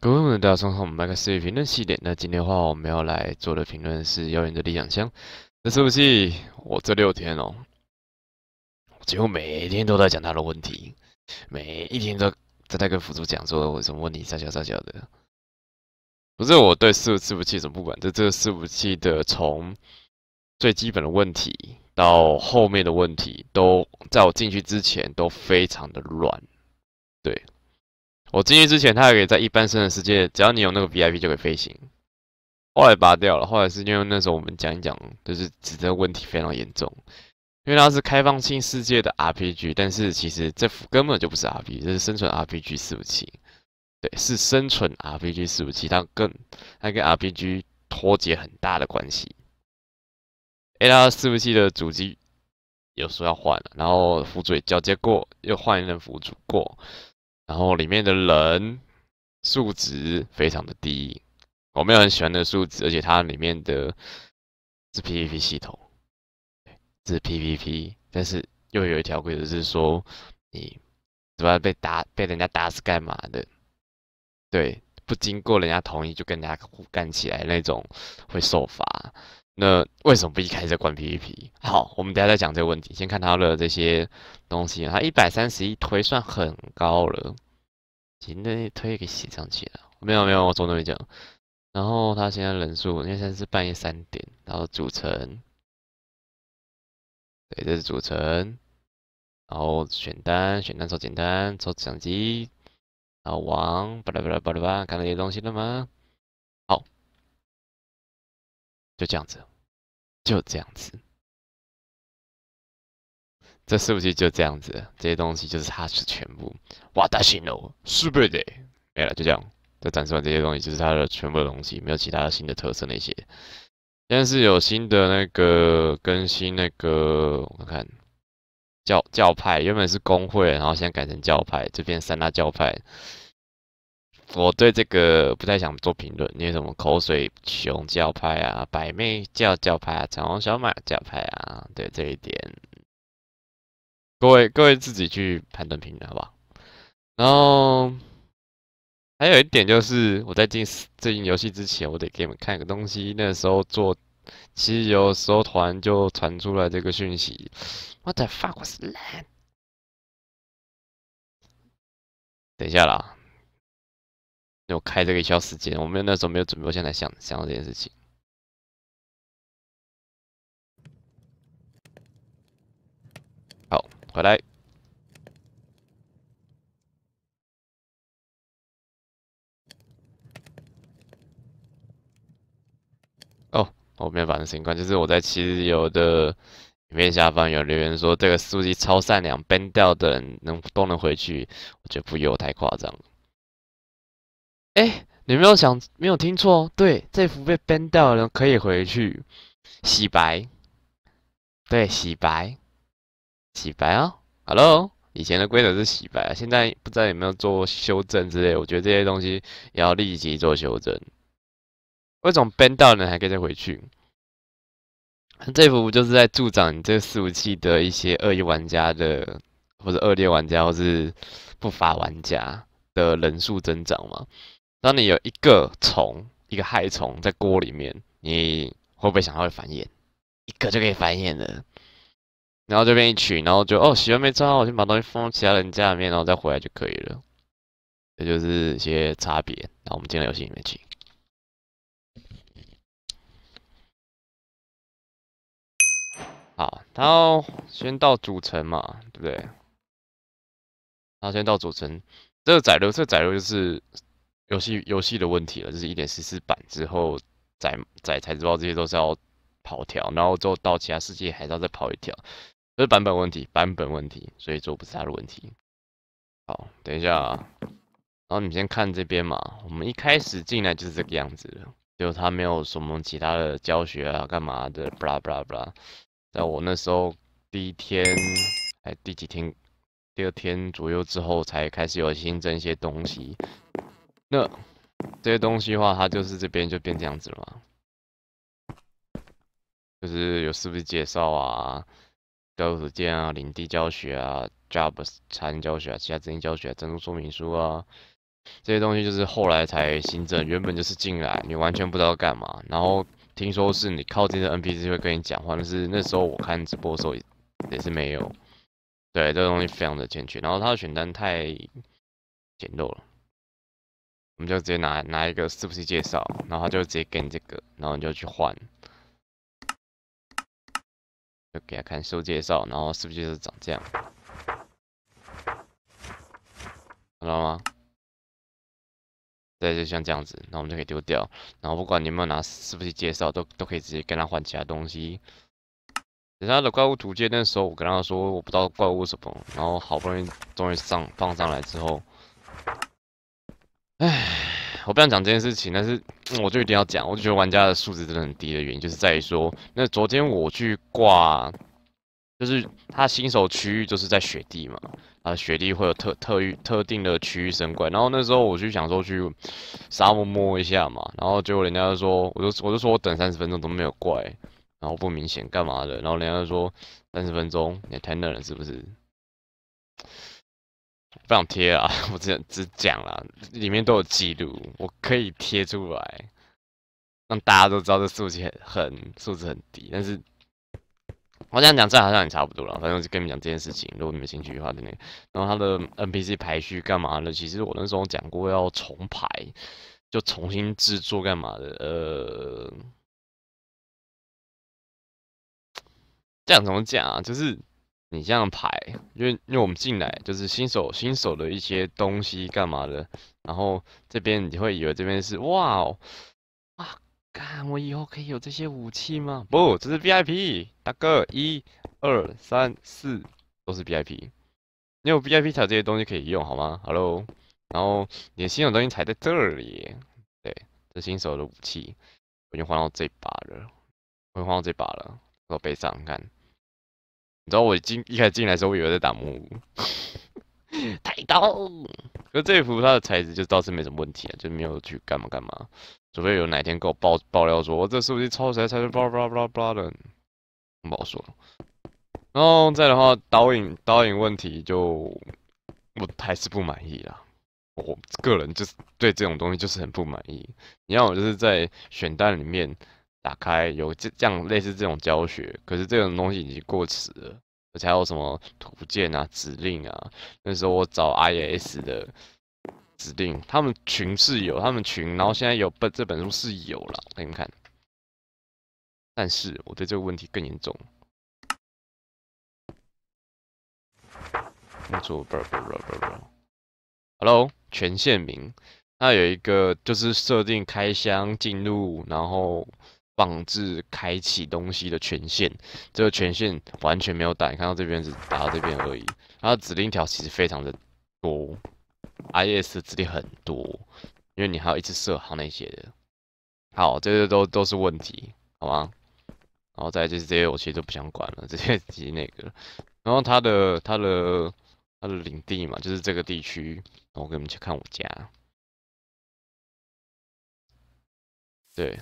各位朋友，大家好，我们麦克斯评论系列。那今天的话，我们要来做的评论是遥远的理想乡。那是不器，我这六天哦，几乎每天都在讲他的问题，每一天都在在跟辅助讲说有什么问题，傻笑傻笑的。不是我对伺服伺服器怎么不管，这这个伺服器的从最基本的问题到后面的问题，都在我进去之前都非常的乱，对。我进去之前，他还可以在一般生存世界，只要你有那个 V I P 就可以飞行。后来拔掉了，后来是因为那时候我们讲一讲，就是指责问题非常严重。因为它是开放性世界的 R P G，但是其实这根本就不是 R P，g 这是生存 R P G 四五七。对，是生存 R P G 四五七，它跟它跟 R P G 脱节很大的关系。A R 四五七的主机有时候要换了，然后辅助交接过，又换一任辅助过。然后里面的人数值非常的低，我没有很喜欢的数值，而且它里面的是 PVP 系统，是 PVP，但是又有一条规则是说，你主要被打被人家打死干嘛的？对，不经过人家同意就跟人家干起来那种会受罚。那为什么不一开始就关 PVP？好，我们等下再讲这个问题。先看他的这些东西，他一百三十一推算很高了。行，那推给写上去了。没有没有，我从来没讲。然后他现在人数，因为现在是半夜三点。然后组成，对，这是组成。然后选单，选单做简单，抽相机。然后王巴拉巴拉巴拉拉，看到一些东西了吗？好，就这样子。就这样子，这不是就这样子，这些东西就是它的全部。哇，大新闻，是不？对，没了，就这样。就展示完这些东西，就是它的全部东西，没有其他新的特色那些。现在是有新的那个更新，那个我看教教派，原本是工会，然后现在改成教派，这边三大教派。我对这个不太想做评论，因为什么口水熊教派啊，百媚教教派啊，彩虹小马教派啊，对这一点，各位各位自己去判断评论好不好？然后还有一点就是，我在进最近游戏之前，我得给你们看一个东西。那时候做，其实有时候突然就传出来这个讯息，我在 fuck 是烂，等一下啦，有开这个需要时间，我们那时候没有准备，现在想想到这件事情。好，回来。哦，我没有发生情况，就是我在七日游的影片下方有留言说，这个司机超善良，n 掉的人能都能回去，我觉得不由太夸张。哎，你没有想，没有听错哦。对，这幅被 ban 掉了，可以回去洗白。对，洗白，洗白啊！Hello，以前的规则是洗白，现在不知道有没有做修正之类。我觉得这些东西也要立即做修正。为什么 ban 掉呢？还可以再回去？这幅就是在助长你这四五器的一些恶意玩家的，或者恶劣玩家，或是不法玩家的人数增长嘛。当你有一个虫，一个害虫在锅里面，你会不会想它会繁衍？一个就可以繁衍了，然后这边一群，然后就哦，喜欢没抓好，我先把东西放到其他人家里面，然后再回来就可以了。这就是一些差别。然我们进入游戏里面去。好，他先到主城嘛，对不对？他先到主城，这个窄流，这窄流就是。游戏游戏的问题了，就是一点四四版之后，载载才知道这些都是要跑条，然后之后到其他世界还是要再跑一条，这是版本问题，版本问题，所以这不是他的问题。好，等一下，啊，然后你先看这边嘛，我们一开始进来就是这个样子的，就他没有什么其他的教学啊，干嘛的，blah blah blah。在我那时候第一天，哎，第几天，第二天左右之后才开始有新增一些东西。那这些东西的话，它就是这边就变这样子了嘛，就是有是不是介绍啊 g o o d 啊，领地教学啊，Jobs 产教学啊，其他资金教学啊，登录说明书啊，这些东西就是后来才新增，原本就是进来你完全不知道干嘛，然后听说是你靠近的 NPC 会跟你讲话，但是那时候我看直播的时候也是没有，对，这个东西非常的欠缺，然后它的选单太简陋了。我们就直接拿拿一个是不是介绍，然后他就直接给你这个，然后你就去换，就给他看收介绍，然后是不是就是长这样，看到吗？对，就像这样子，然后我们就可以丢掉。然后不管有没有拿是不是介绍，都都可以直接跟他换其他东西。其他的怪物图鉴那时候我跟他说我不知道怪物什么，然后好不容易终于上放上来之后。唉，我不想讲这件事情，但是我就一定要讲。我就觉得玩家的素质真的很低的原因，就是在于说，那昨天我去挂，就是他新手区域就是在雪地嘛，啊，雪地会有特特域特定的区域神怪。然后那时候我去想说去沙漠摸一下嘛，然后结果人家就说，我就我就说我等三十分钟都没有怪，然后不明显干嘛的，然后人家就说三十分钟，你太嫩了是不是？不想贴啊，我只只讲了，里面都有记录，我可以贴出来，让大家都知道这数字很很素质很低。但是，我这样讲，这好像也差不多了。反正我就跟你们讲这件事情，如果你们兴趣的话，就那。然后他的 NPC 排序干嘛的？其实我那时候讲过要重排，就重新制作干嘛的。呃，这样怎么讲啊？就是。你这样排，因为因为我们进来就是新手，新手的一些东西干嘛的，然后这边你会以为这边是哇哦，哇，干我以后可以有这些武器吗？不，这是 VIP 大哥，一、二、三、四都是 VIP，你有 VIP 才有这些东西可以用，好吗？哈喽，然后你的新手东西踩在这里，对，这新手的武器，我已经换到这把了，我已经换到这把了，我背上看。你知道我进一开始进来的时候，我以为在打木屋，抬刀。那这一幅它的材质就倒是没什么问题啊，就没有去干嘛干嘛。除非有哪天给我爆爆料说，我这是不是抄袭？才去巴拉巴拉巴拉的，不好说。然后再的话，导演导演问题就，我还是不满意啦。我个人就是对这种东西就是很不满意。你看我就是在选单里面。打开有这这样类似这种教学，可是这种东西已经过时了，而且还有什么图鉴啊、指令啊。那时候我找 I S 的指令，他们群是有，他们群，然后现在有本这本书是有了，我给你们看。但是我对这个问题更严重。没错，不不不不不。Hello，权限名。那有一个就是设定开箱进入，然后。放置开启东西的权限，这个权限完全没有打，看到这边是打到这边而已。它的指令条其实非常的多，IS 的指令很多，因为你还要一次设好那些的。好，这些都都是问题，好吗？然后再就是这些，我其实都不想管了，直接接那个。然后它的它的它的领地嘛，就是这个地区，我给你们去看我家。对。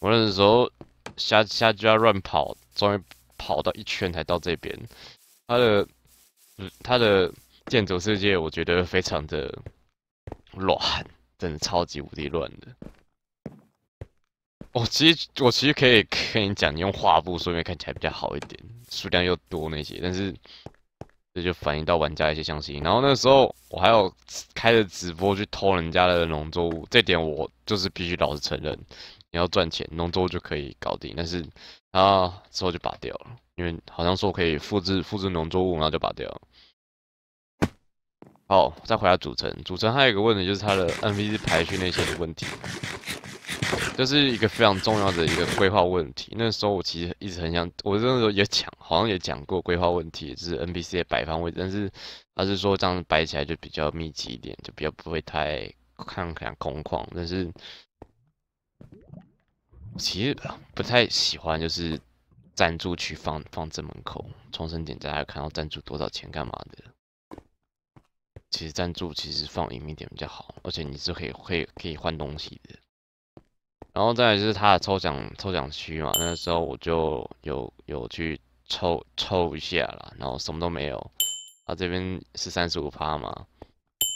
我那时候瞎瞎就要乱跑，终于跑到一圈才到这边。他的他的建筑世界，我觉得非常的乱，真的超级无敌乱的。哦，其实我其实可以跟你讲，你用画布说，明看起来比较好一点，数量又多那些，但是这就反映到玩家一些相心。然后那时候我还要开着直播去偷人家的农作物，这点我就是必须老实承认。你要赚钱，农作物就可以搞定。但是，啊，之后就拔掉了，因为好像说可以复制复制农作物，然后就拔掉。了。好，再回来主城，主城还有一个问题就是它的 NPC 排序那些的问题，这是一个非常重要的一个规划问题。那时候我其实一直很想，我那时候也讲，好像也讲过规划问题，是 NPC 的摆放位置。但是，他是说这样摆起来就比较密集一点，就比较不会太看看空旷，但是。其实不太喜欢，就是赞助区放放正门口重生点，大家看到赞助多少钱干嘛的。其实赞助其实放隐秘点比较好，而且你是可以可以可以换东西的。然后再来就是他的抽奖抽奖区嘛，那时候我就有有去抽抽一下了，然后什么都没有。啊，这边是三十五发嘛，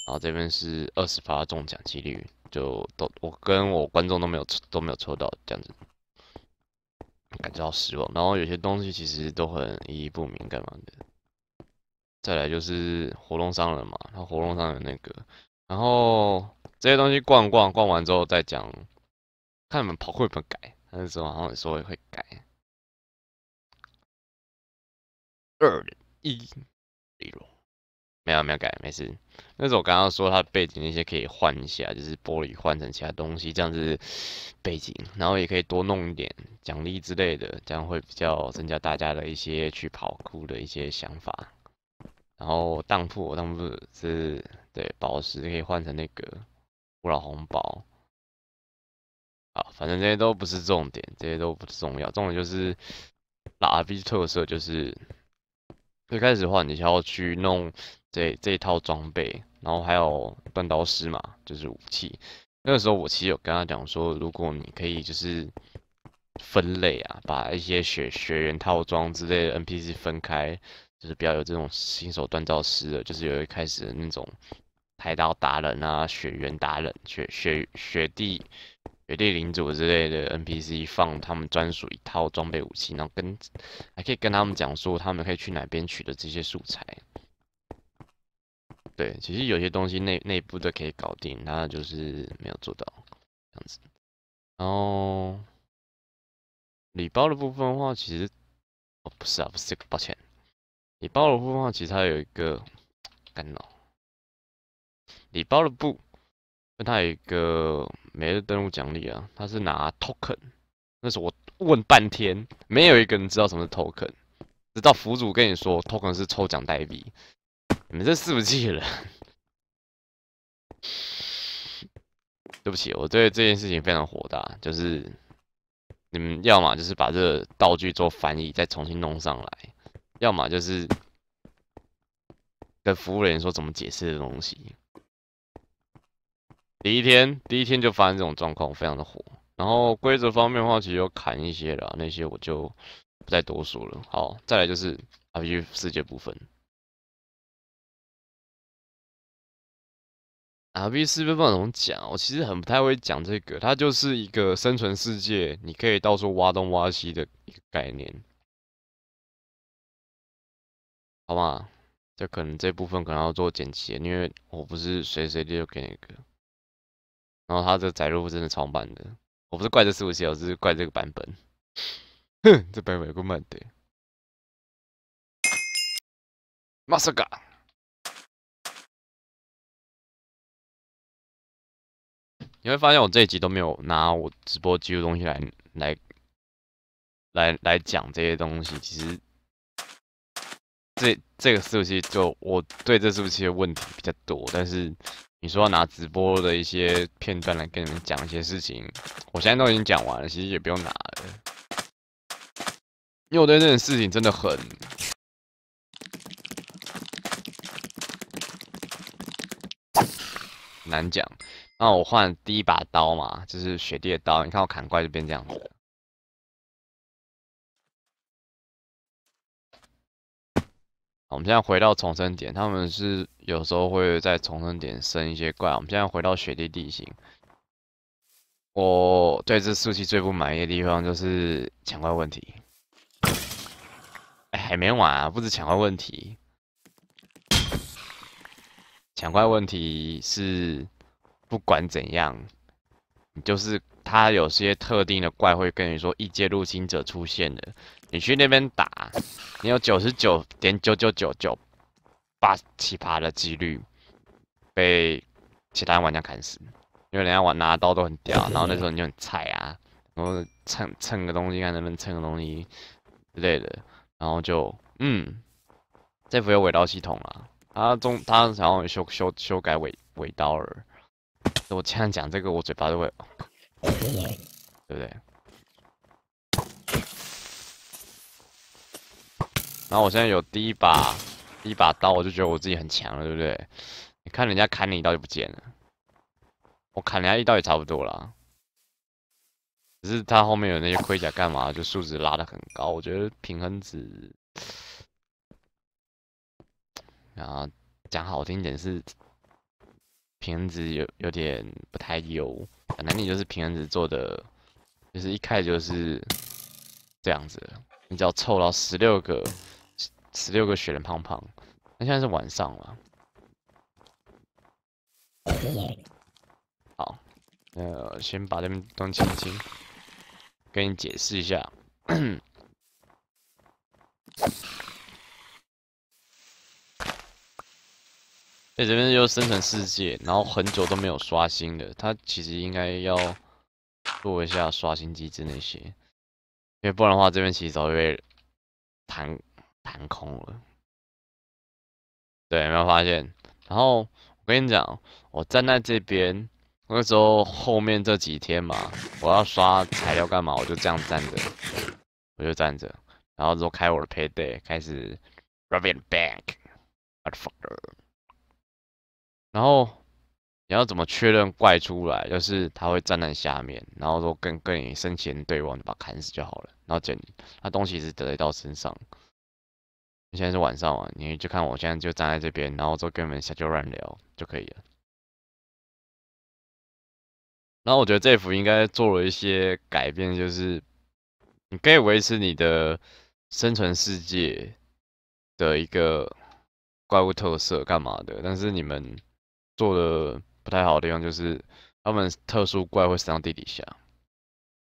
然后这边是二十发中奖几率。就都我跟我观众都没有抽都没有抽到这样子，感觉到失望。然后有些东西其实都很意义不明干嘛的。再来就是活动商人嘛，然后活动商人那个，然后这些东西逛逛逛完之后再讲，看你们跑会不会改。他说好像说会会改。二一，结没有没有改，没事。那是我刚刚说，它背景那些可以换一下，就是玻璃换成其他东西，这样子背景。然后也可以多弄一点奖励之类的，这样会比较增加大家的一些去跑酷的一些想法。然后当铺，当铺是对宝石可以换成那个古老红宝。啊，反正这些都不是重点，这些都不重要。重点就是 R V 特色，就是最开始的话，你需要去弄。这这一套装备，然后还有锻刀师嘛，就是武器。那个时候我其实有跟他讲说，如果你可以就是分类啊，把一些学学员套装之类的 NPC 分开，就是不要有这种新手锻造师的，就是有一开始那种，抬刀达人啊、雪原达人、雪雪雪地雪地领主之类的 NPC 放他们专属一套装备武器，然后跟还可以跟他们讲说，他们可以去哪边取得这些素材。对，其实有些东西内内部都可以搞定，它就是没有做到这样子。然后礼包的部分的话，其实……哦，不是啊，不是，抱歉。礼包的部分话，其实它有一个干扰。礼包的部跟它有一个每日登录奖励啊，它是拿 token，那是我问半天，没有一个人知道什么 token，直到服主跟你说 token 是抽奖代币。你们这四不器人！对不起，我对这件事情非常火大。就是你们要么就是把这道具做翻译，再重新弄上来；要么就是跟服务人员说怎么解释这东西。第一天，第一天就发生这种状况，非常的火。然后规则方面的话，其实有砍一些啦，那些我就不再多说了。好，再来就是 RPG 世界部分。r p 四是不是怎好讲？我其实很不太会讲这个，它就是一个生存世界，你可以到处挖东挖西的一个概念，好吗？这可能这部分可能要做剪辑，因为我不是随随便就给一个。然后它这载入是真的超慢的，我不是怪这四五小时，是怪这个版本。哼，这版本够慢的。马斯卡。你会发现我这一集都没有拿我直播记录东西来来来来讲这些东西。其实这这个是不是就我对这是不是的问题比较多，但是你说要拿直播的一些片段来跟你们讲一些事情，我现在都已经讲完了，其实也不用拿了，因为我对这件事情真的很难讲。那我换第一把刀嘛，就是雪地的刀。你看我砍怪就变这样子。我们现在回到重生点，他们是有时候会在重生点生一些怪。我们现在回到雪地地形。我对这数据最不满意的地方就是抢怪问题。哎，还没完啊，不止抢怪问题，抢怪问题是。不管怎样，就是他有些特定的怪会跟你说异界入侵者出现了，你去那边打，你有九十九点九九九九八七八的几率被其他玩家砍死，因为人家玩拿刀都很屌，然后那时候你就很菜啊，然后蹭蹭个东西，看能不能蹭个东西之类的，然后就嗯，这服有尾刀系统啊，他中他想要修修修改尾尾刀了。我现在讲这个，我嘴巴都会，对不对？然后我现在有第一把第一把刀，我就觉得我自己很强了，对不对？你看人家砍你一刀就不见了，我砍人家一刀也差不多啦。只是他后面有那些盔甲干嘛，就数值拉的很高。我觉得平衡值，然后讲好听点是。平衡值有有点不太优，反正你就是平衡值做的，就是一开始就是这样子，你只要凑到十六个十六个雪人胖胖，那现在是晚上了，好，呃，先把这边东西清，给你解释一下。在这边又生存世界，然后很久都没有刷新了。他其实应该要做一下刷新机制那些，因为不然的话，这边其实早就被弹弹空了。对，没有发现。然后我跟你讲，我站在这边，那时候后面这几天嘛，我要刷材料干嘛？我就这样站着，我就站着，然后就开我的配 y 开始 rubin back。然后你要怎么确认怪出来？就是他会站在下面，然后说跟跟你身前对望，你把砍死就好了。然后捡他东西是得到身上。现在是晚上啊，你就看我现在就站在这边，然后就跟你们下就乱聊就可以了。然后我觉得这幅应该做了一些改变，就是你可以维持你的生存世界的一个怪物特色干嘛的，但是你们。做的不太好的地方就是，他们特殊怪会藏到地底下，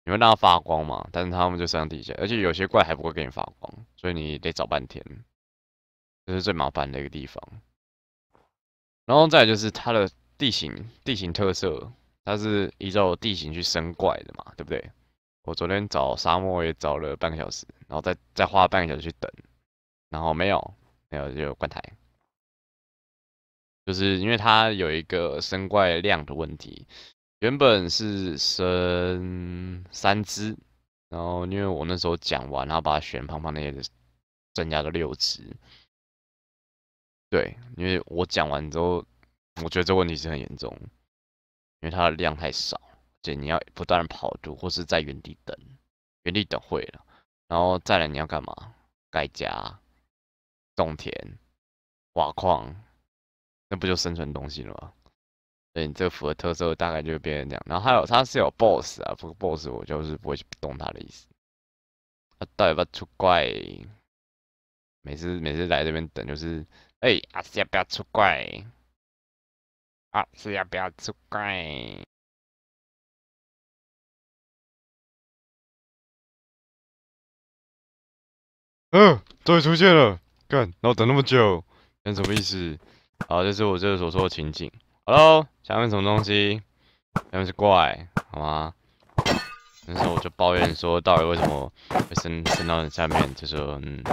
你们让它发光嘛，但是他们就藏到地下，而且有些怪还不会给你发光，所以你得找半天，这是最麻烦的一个地方。然后再就是它的地形，地形特色，它是依照地形去生怪的嘛，对不对？我昨天找沙漠也找了半个小时，然后再再花半个小时去等，然后没有，没有就关台。就是因为它有一个生怪量的问题，原本是生三只，然后因为我那时候讲完，然后把它选胖胖那些增加了六只。对，因为我讲完之后，我觉得这问题是很严重，因为它的量太少，所以你要不断的跑图或是在原地等，原地等会了，然后再来你要干嘛？盖家、种田、挖矿。不就生存东西了吗？所以你这个符合特色，大概就变成这样。然后还有，它是有 boss 啊，不过 boss 我就是不会动它的意思。啊，到底要不要出怪？每次每次来这边等，就是哎，阿要不要出怪，阿要不要出怪。嗯，终于出现了，干，然后等那么久，等什么意思？好，这是我这个所说的情景。Hello，下面什么东西？下面是怪，好吗？那时候我就抱怨说，到底为什么会升升到下面？就说，嗯，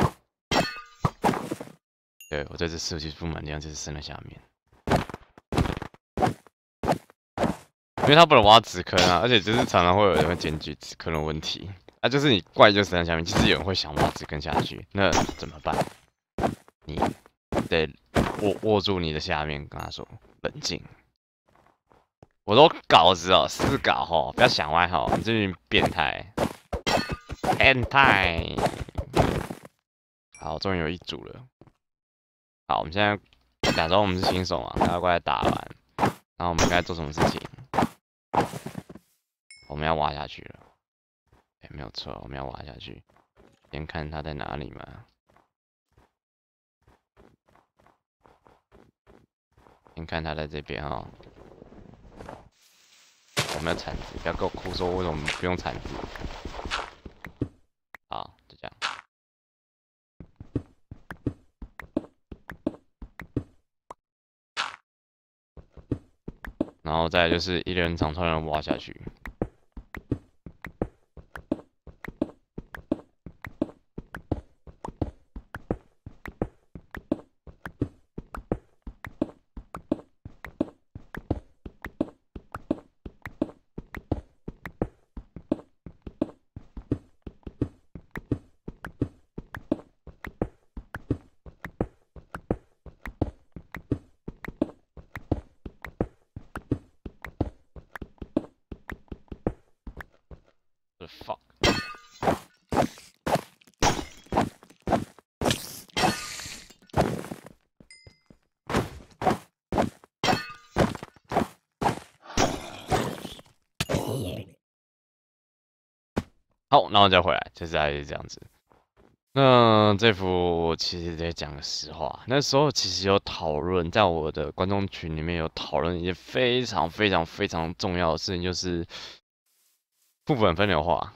对我对这设计不满，这样就是升了下面，因为他不能挖纸坑啊，而且就是常常会有人会捡橘纸坑的问题，啊，就是你怪就升在下面，其实有人会想挖纸坑下去，那怎么办？你。得握握住你的下面，跟他说冷静。我都稿子哦，试稿哦，不要想歪哦，你这群变态。变态。好，终于有一组了。好，我们现在假装我们是新手嘛，大家过来打完，然后我们该做什么事情？我们要挖下去了。没有错，我们要挖下去。先看他在哪里嘛。你看他在这边哈，我们要铲子，不要跟我哭说为什么不用铲子。好，就这样。然后再就是一人长串人挖下去。好，然后再回来，就是这样子。那这幅我其实得讲个实话，那时候其实有讨论，在我的观众群里面有讨论一件非常非常非常重要的事情，就是副本分流化。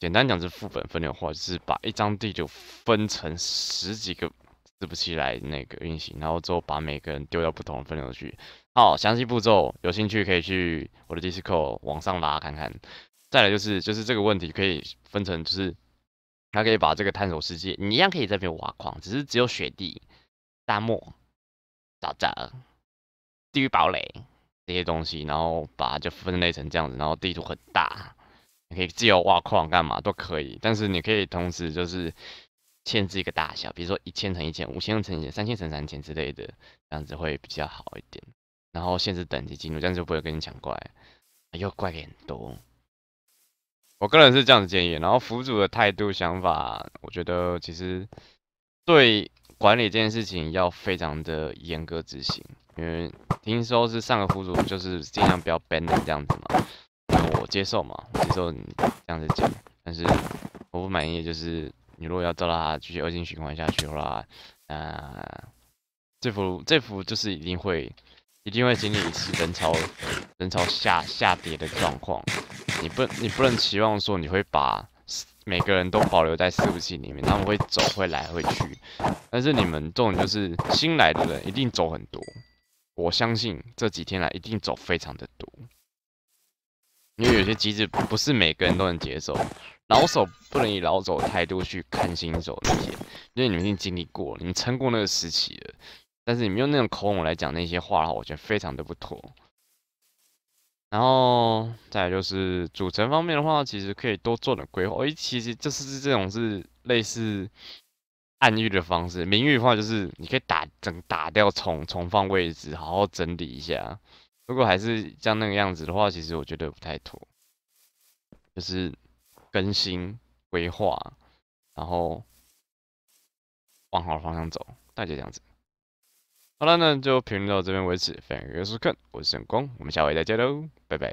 简单讲，是副本分流化，就是把一张地图分成十几个字不起来那个运行，然后之后把每个人丢到不同的分流去。好，详细步骤有兴趣可以去我的 Discord 往上拉看看。再来就是就是这个问题可以分成，就是他可以把这个探索世界，你一样可以在这边挖矿，只是只有雪地、沙漠、沼泽、地狱堡垒这些东西，然后把就分类成这样子，然后地图很大，你可以自由挖矿干嘛都可以，但是你可以同时就是限制一个大小，比如说一千乘一千、五千乘五千、三千乘三千之类的这样子会比较好一点，然后限制等级进入，这样就不会跟你抢怪，又怪很多。我个人是这样子建议，然后辅助的态度想法，我觉得其实对管理这件事情要非常的严格执行，因为听说是上个辅助就是尽量不要 ban 这样子嘛，我接受嘛，接受你这样子讲，但是我不满意，就是你如果要照他继续恶性循环下去的话，呃，这幅这幅就是一定会。一定会经历一次人潮人潮下下跌的状况，你不你不能期望说你会把每个人都保留在服务器里面，他们会走，会来，会去。但是你们这种就是新来的人一定走很多，我相信这几天来一定走非常的多，因为有些机制不是每个人都能接受，老手不能以老手的态度去看新手那些，因为你们已经经历过，你们撑过那个时期了，但是你们用那种口吻来讲那些话的话，我觉得非常的不妥。然后再来就是组成方面的话，其实可以多做点规划。哎，其实就是这种是类似暗喻的方式，明喻的话就是你可以打整打掉重重放位置，好好整理一下。如果还是像那个样子的话，其实我觉得不太妥。就是更新规划，然后往好的方向走，大概这样子。好了，那就评论到这边为止。非常感谢收看，我是陈光，我们下回再见喽，拜拜。